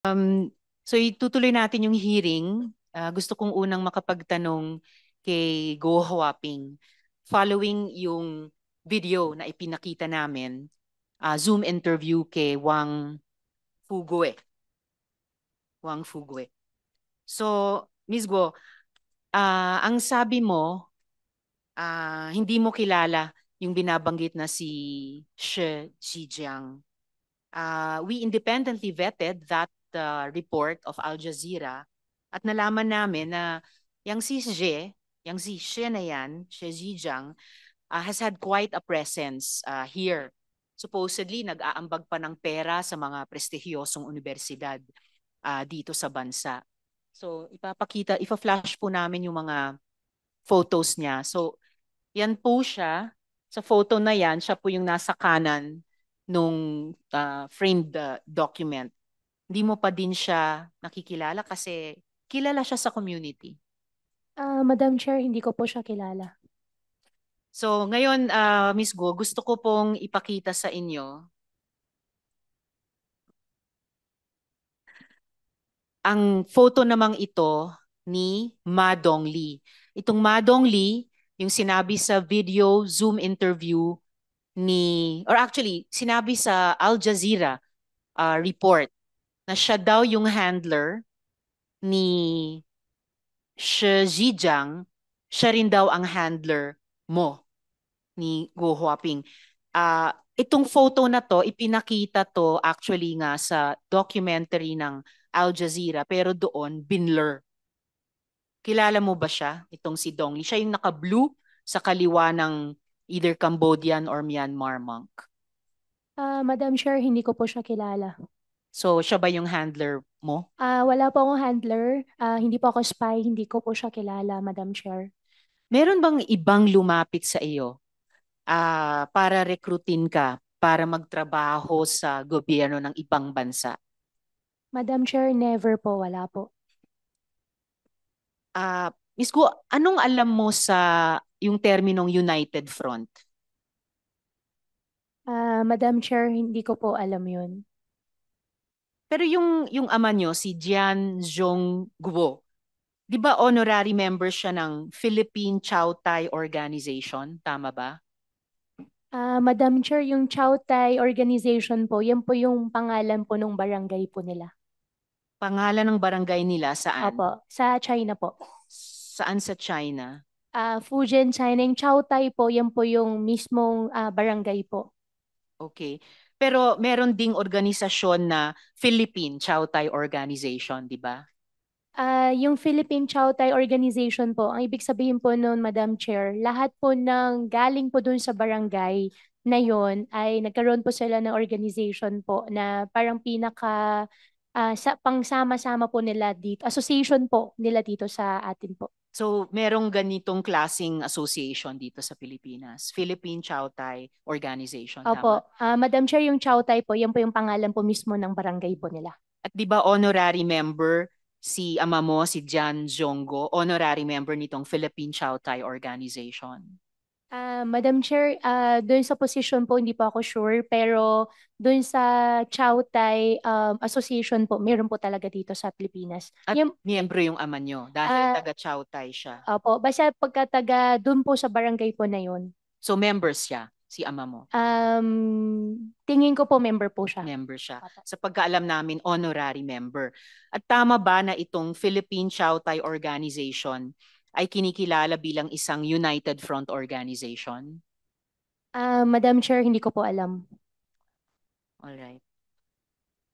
Um, so itutuloy natin yung hearing. Uh, gusto kong unang makapagtanong kay Go Hwaping following yung video na ipinakita namin, uh, Zoom interview kay Wang Fugue. Wang Fugue. So, Ms. Go, uh, ah, ang sabi mo, uh, hindi mo kilala yung binabanggit na si She Zhejiang. Uh, we independently vetted that uh, report of Al Jazeera at nalaman namin na yang si Xie, yang si Xie na yan, Xie Zhijiang, uh, ah, has had quite a presence uh, here. Supposedly, nag-aambag pa ng pera sa mga prestihiyosong universidad uh, dito sa bansa. So, ipapakita, ipa-flash po namin yung mga photos niya. So, yan po siya. Sa photo na yan, siya po yung nasa kanan nung uh, framed uh, document hindi mo pa din siya nakikilala kasi kilala siya sa community? Uh, Madam Chair, hindi ko po siya kilala. So ngayon, uh, ah, Ms. Go, gusto ko pong ipakita sa inyo ang photo namang ito ni Madong Lee. Itong Madong Lee, yung sinabi sa video Zoom interview ni, or actually, sinabi sa Al Jazeera uh, report na siya daw yung handler ni Shi Zijang, siya rin daw ang handler mo ni Go Huaping. Uh, itong photo na to, ipinakita to actually nga sa documentary ng Al Jazeera pero doon Binler. Kilala mo ba siya? Itong si Dongli. Siya yung naka-blue sa kaliwa ng either Cambodian or Myanmar monk. Uh, Madam Chair, hindi ko po siya kilala. So, siya ba yung handler mo? Ah, wala po akong handler. Ah, hindi po ako spy, hindi ko po siya kilala, Madam Chair. Meron bang ibang lumapit sa iyo ah, para rekrutin ka para magtrabaho sa gobyerno ng ibang bansa? Madam Chair, never po, wala po. Ah, Miss Gu, anong alam mo sa yung terminong United Front? Ah, Madam Chair, hindi ko po alam 'yun. Pero yung, yung ama nyo, si Jian Zhong Guo, di ba honorary member siya ng Philippine Chow Tai Organization? Tama ba? Uh, Madam Chair, yung Chow Tai Organization po, yan po yung pangalan po ng barangay po nila. Pangalan ng barangay nila saan? Opo, sa China po. Saan sa China? Uh, Fujian, China. Yung Chow Tai po, yan po yung mismong uh, barangay po. Okay. Pero meron ding organisasyon na Philippine Chow Tai Organization, di ba? Uh, yung Philippine Chow Tai Organization po, ang ibig sabihin po noon, Madam Chair, lahat po ng galing po doon sa barangay na yon ay nagkaroon po sila ng organization po na parang pinaka uh, sa, pangsama-sama po nila dito, association po nila dito sa atin po. So, merong ganitong klasing association dito sa Pilipinas. Philippine Chow Tai Organization. Opo. Tama? Uh, Madam Chair, yung Chow Tai po, yan po yung pangalan po mismo ng barangay po nila. At di ba honorary member si ama mo, si Jan Jongo, honorary member nitong Philippine Chow Tai Organization? Uh, Madam Chair, uh, ah, doon sa position po hindi po ako sure pero doon sa Chow Tai um, Association po, meron po talaga dito sa Pilipinas. At yung, miyembro yung ama nyo dahil uh, taga Chow Tai siya. Opo, basta pagkataga doon po sa barangay po na yun. So members siya, si ama mo? Um, tingin ko po member po siya. Member siya. Sa pagkaalam namin, honorary member. At tama ba na itong Philippine Chow Tai Organization ay kinikilala bilang isang United Front organization? Uh, Madam Chair, hindi ko po alam. Alright.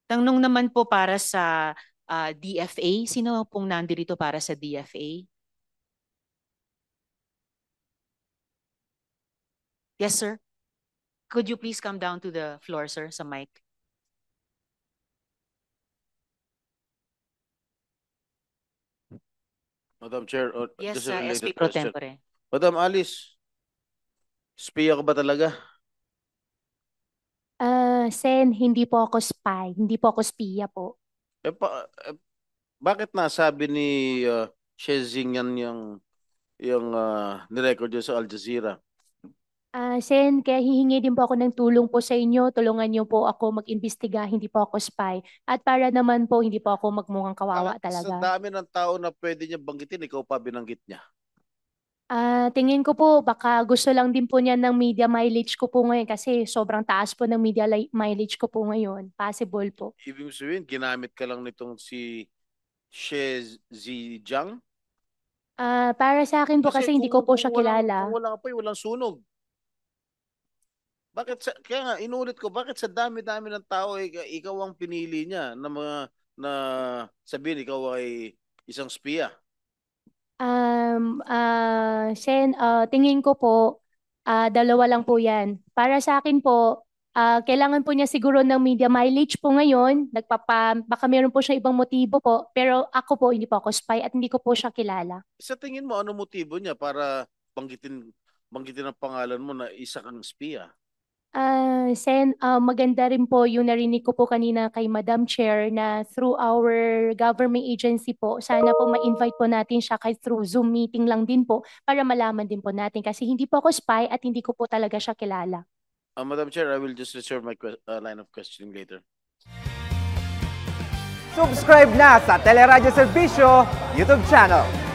Tanong naman po para sa uh, ah, DFA. Sino pong nandirito para sa DFA? Yes, sir. Could you please come down to the floor, sir, sa mic? Madam Chair, uh, yes, just a uh, SP question. Tempore. Madam Alice, spy ka ba talaga? Uh, Sen, hindi po ako spy. Hindi po ako spiya po. Eh, pa, eh, bakit nasabi ni uh, ah, Shezing yan yung, yung uh, nirecord niya sa Al Jazeera? Uh, Sen, kaya hihingi din po ako ng tulong po sa inyo. Tulungan niyo po ako mag-imbestiga, hindi po ako spy. At para naman po, hindi po ako magmukhang kawawa talaga. Sa dami ng tao na pwede niya banggitin, ikaw pa binanggit niya. Ah, uh, tingin ko po baka gusto lang din po niya ng media mileage ko po ngayon kasi sobrang taas po ng media mileage ko po ngayon. Possible po. Ibig sabihin, ginamit ka lang nitong si She Zijang? Ah, uh, para sa akin po kasi, kasi hindi ko po siya walang, kilala. Kung wala ka po, walang sunog. Bakit sa, kaya nga inulit ko, bakit sa dami-dami ng tao eh, ikaw, ang pinili niya na mga na sabihin ikaw ay isang spiya? Um, uh, ah, Shen, uh, ah, tingin ko po, uh, dalawa lang po yan. Para sa akin po, uh, kailangan po niya siguro ng media mileage po ngayon. Nagpapa, baka meron po siya ibang motibo po. Pero ako po, hindi po ako spy at hindi ko po siya kilala. Sa tingin mo, ano motibo niya para banggitin, banggitin ang pangalan mo na isa kang spiya? Uh, Sen, uh, maganda rin po yung narinig ko po kanina kay Madam Chair na through our government agency po, sana po ma-invite po natin siya kahit through Zoom meeting lang din po para malaman din po natin kasi hindi po ako spy at hindi ko po talaga siya kilala. Uh, Madam Chair, I will just reserve my uh, line of questioning later. Subscribe na sa Teleradio Servicio YouTube channel.